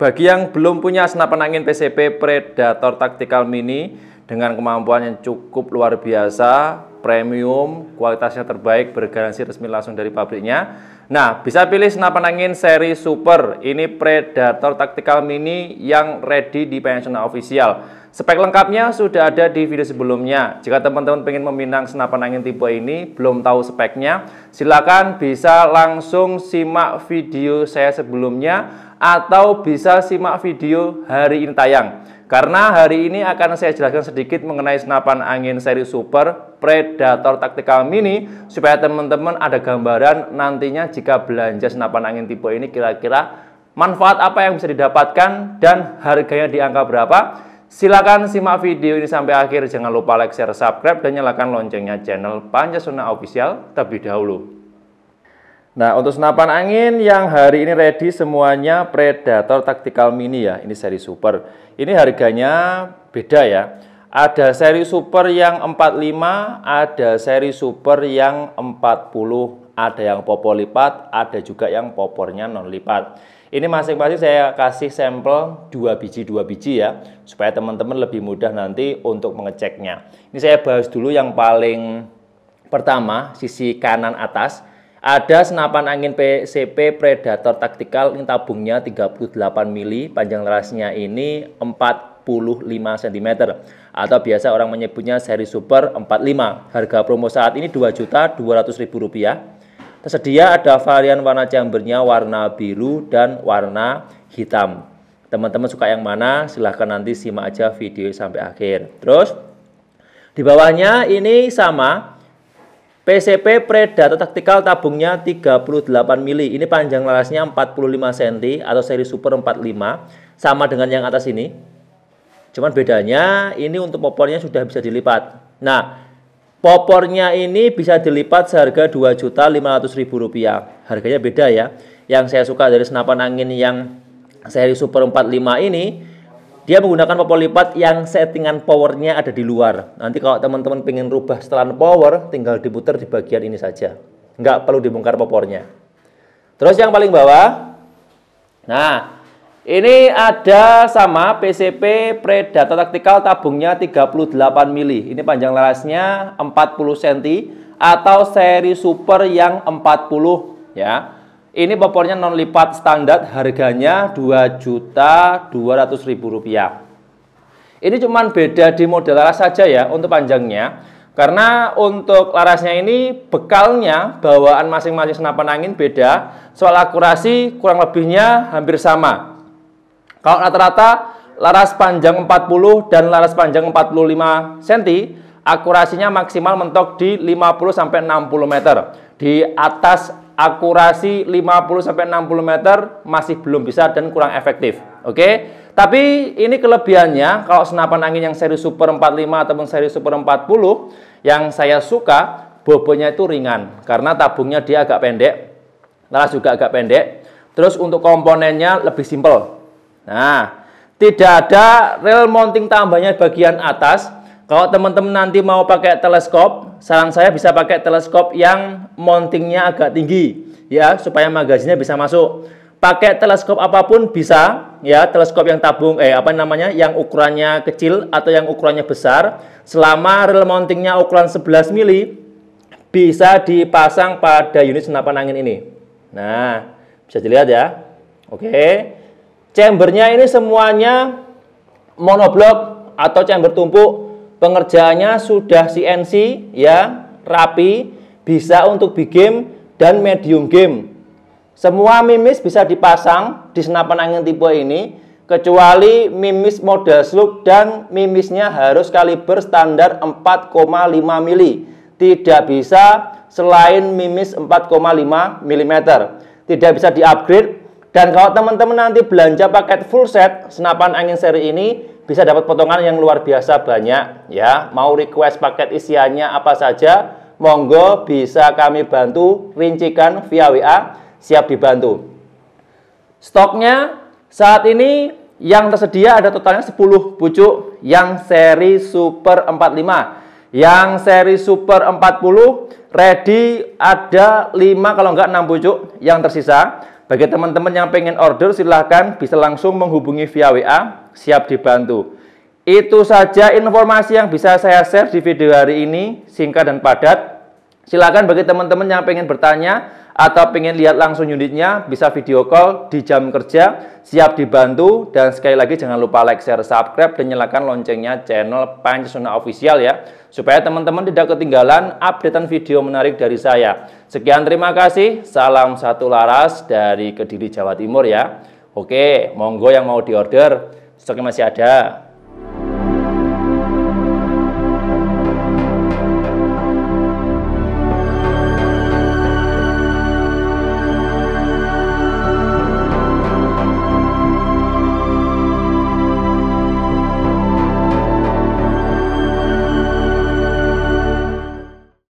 Bagi yang belum punya senapan angin PCP Predator Tactical Mini dengan kemampuan yang cukup luar biasa, premium, kualitasnya terbaik, bergaransi resmi langsung dari pabriknya. Nah, bisa pilih senapan angin seri Super. Ini Predator Tactical Mini yang ready di pensiunan official. Spek lengkapnya sudah ada di video sebelumnya. Jika teman-teman ingin meminang senapan angin tipe ini, belum tahu speknya, silakan bisa langsung simak video saya sebelumnya atau bisa simak video hari ini tayang. Karena hari ini akan saya jelaskan sedikit mengenai senapan angin seri Super Predator Tactical Mini supaya teman-teman ada gambaran nantinya jika belanja senapan angin tipe ini kira-kira manfaat apa yang bisa didapatkan dan harganya di angka berapa Silakan simak video ini sampai akhir. Jangan lupa like, share, subscribe, dan nyalakan loncengnya channel Pancasona Official terlebih dahulu. Nah, untuk senapan angin yang hari ini ready semuanya Predator Tactical Mini ya. Ini seri super. Ini harganya beda ya. Ada seri super yang 45, ada seri super yang 40, ada yang popor lipat, ada juga yang popornya non lipat. Ini masing-masing saya kasih sampel dua biji dua biji ya supaya teman-teman lebih mudah nanti untuk mengeceknya. Ini saya bahas dulu yang paling pertama sisi kanan atas. Ada senapan angin PCP Predator Taktikal ini tabungnya 38 mili, panjang larasnya ini 45 cm atau biasa orang menyebutnya seri super 45. Harga promo saat ini juta ribu rupiah. Tersedia ada varian warna chambernya warna biru dan warna hitam. Teman-teman suka yang mana? Silahkan nanti simak aja video sampai akhir. Terus di bawahnya ini sama PCP Predator taktikal tabungnya 38 mili. Ini panjang larasnya 45 cm atau seri Super 45 sama dengan yang atas ini. Cuman bedanya ini untuk popornya sudah bisa dilipat. Nah, Popornya ini bisa dilipat seharga Rp2.500.000. Harganya beda ya. Yang saya suka dari senapan angin yang seri Super 45 ini, dia menggunakan popor lipat yang settingan powernya ada di luar. Nanti kalau teman-teman pengen rubah setelan power, tinggal diputar di bagian ini saja. Nggak perlu dibongkar popornya. Terus yang paling bawah, nah ini ada sama PCP Predator Tactical tabungnya 38 mili. Ini panjang larasnya 40 cm atau seri super yang 40 ya. Ini popornya non lipat standar harganya Rp2.200.000. Ini cuman beda di model laras saja ya untuk panjangnya. Karena untuk larasnya ini bekalnya bawaan masing-masing senapan angin beda. Soal akurasi kurang lebihnya hampir sama. Kalau rata-rata laras panjang 40 dan laras panjang 45 cm, akurasinya maksimal mentok di 50 sampai 60 meter. Di atas akurasi 50 sampai 60 meter masih belum bisa dan kurang efektif. Oke. Okay? Tapi ini kelebihannya kalau senapan angin yang seri Super 45 ataupun seri Super 40 yang saya suka bobonya itu ringan karena tabungnya dia agak pendek, laras juga agak pendek. Terus untuk komponennya lebih simpel Nah, tidak ada rail mounting tambahnya bagian atas. Kalau teman-teman nanti mau pakai teleskop, saran saya bisa pakai teleskop yang mountingnya agak tinggi ya, supaya magazinnya bisa masuk. Pakai teleskop apapun bisa ya, teleskop yang tabung eh apa namanya yang ukurannya kecil atau yang ukurannya besar, selama rail mountingnya ukuran 11 mili bisa dipasang pada unit senapan angin ini. Nah, bisa dilihat ya. Oke. Okay. Chambernya ini semuanya monoblok atau chamber tumpuk. Pengerjaannya sudah CNC ya, rapi, bisa untuk big game dan medium game. Semua mimis bisa dipasang di senapan angin tipe ini kecuali mimis model slug dan mimisnya harus kaliber standar 4,5 mili. Tidak bisa selain mimis 4,5 mm. Tidak bisa diupgrade dan kalau teman-teman nanti belanja paket full set senapan angin seri ini bisa dapat potongan yang luar biasa banyak ya. Mau request paket isiannya apa saja, monggo bisa kami bantu rincikan via WA, siap dibantu. Stoknya saat ini yang tersedia ada totalnya 10 pucuk yang seri Super 45. Yang seri Super 40 ready ada 5 kalau enggak 6 pucuk yang tersisa. Bagi teman-teman yang pengen order silahkan bisa langsung menghubungi via WA, siap dibantu. Itu saja informasi yang bisa saya share di video hari ini, singkat dan padat. Silakan bagi teman-teman yang pengen bertanya atau pengen lihat langsung unitnya, bisa video call di jam kerja, siap dibantu. Dan sekali lagi jangan lupa like, share, subscribe, dan nyalakan loncengnya channel Pancasuna Official ya. Supaya teman-teman tidak ketinggalan updatean video menarik dari saya. Sekian terima kasih, salam satu laras dari Kediri Jawa Timur ya. Oke, monggo yang mau diorder, stoknya masih ada.